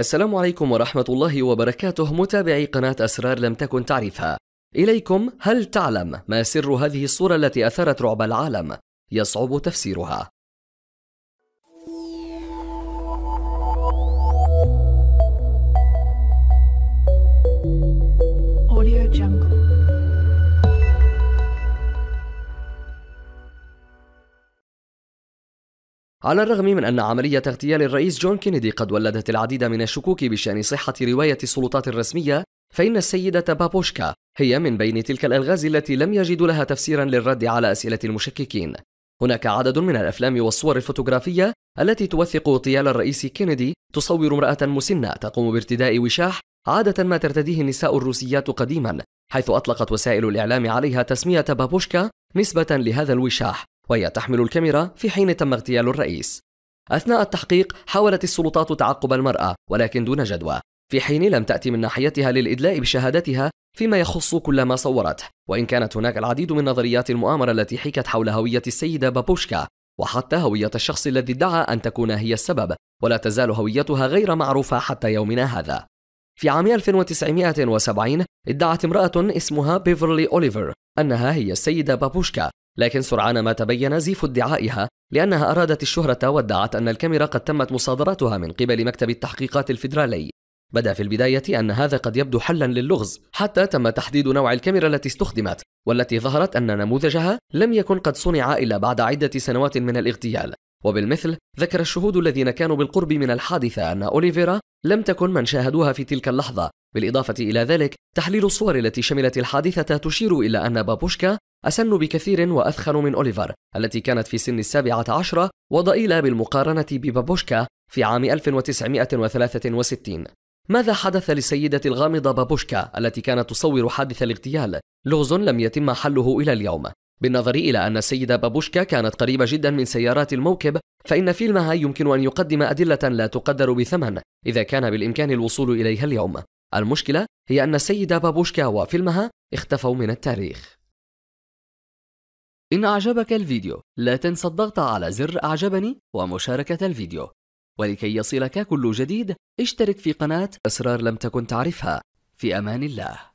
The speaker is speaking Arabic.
السلام عليكم ورحمة الله وبركاته متابعي قناة أسرار لم تكن تعرفها إليكم هل تعلم ما سر هذه الصورة التي أثارت رعب العالم؟ يصعب تفسيرها على الرغم من أن عملية اغتيال الرئيس جون كينيدي قد ولدت العديد من الشكوك بشأن صحة رواية السلطات الرسمية فإن السيدة بابوشكا هي من بين تلك الألغاز التي لم يجدوا لها تفسيرا للرد على أسئلة المشككين هناك عدد من الأفلام والصور الفوتوغرافية التي توثق اغتيال الرئيس كينيدي تصور امرأة مسنة تقوم بارتداء وشاح عادة ما ترتديه النساء الروسيات قديما حيث أطلقت وسائل الإعلام عليها تسمية بابوشكا نسبة لهذا الوشاح وهي تحمل الكاميرا في حين تم اغتيال الرئيس أثناء التحقيق حاولت السلطات تعقب المرأة ولكن دون جدوى في حين لم تأتي من ناحيتها للإدلاء بشهادتها فيما يخص كل ما صورته وإن كانت هناك العديد من نظريات المؤامرة التي حكت حول هوية السيدة بابوشكا وحتى هوية الشخص الذي ادعى أن تكون هي السبب ولا تزال هويتها غير معروفة حتى يومنا هذا في عام 1970 ادعت امرأة اسمها بيفرلي أوليفر أنها هي السيدة بابوشكا لكن سرعان ما تبين زيف ادعائها لأنها أرادت الشهرة وادعت أن الكاميرا قد تمت مصادرتها من قبل مكتب التحقيقات الفيدرالي بدا في البداية أن هذا قد يبدو حلا للغز حتى تم تحديد نوع الكاميرا التي استخدمت والتي ظهرت أن نموذجها لم يكن قد صنع إلا بعد عدة سنوات من الاغتيال وبالمثل ذكر الشهود الذين كانوا بالقرب من الحادثة أن أوليفيرا لم تكن من شاهدوها في تلك اللحظة بالإضافة إلى ذلك تحليل الصور التي شملت الحادثة تشير إلى أن بابوشكا أسن بكثير وأثخن من أوليفر التي كانت في سن السابعة عشرة وضئيلة بالمقارنة ببابوشكا في عام 1963 ماذا حدث للسيدة الغامضة بابوشكا التي كانت تصور حادث الاغتيال؟ لغز لم يتم حله إلى اليوم بالنظر إلى أن السيدة بابوشكا كانت قريبة جدا من سيارات الموكب فإن فيلمها يمكن أن يقدم أدلة لا تقدر بثمن إذا كان بالإمكان الوصول إليها اليوم المشكلة هي أن السيدة بابوشكا وفيلمها اختفوا من التاريخ إن أعجبك الفيديو لا تنسى الضغط على زر أعجبني ومشاركة الفيديو ولكي يصلك كل جديد اشترك في قناة أسرار لم تكن تعرفها في أمان الله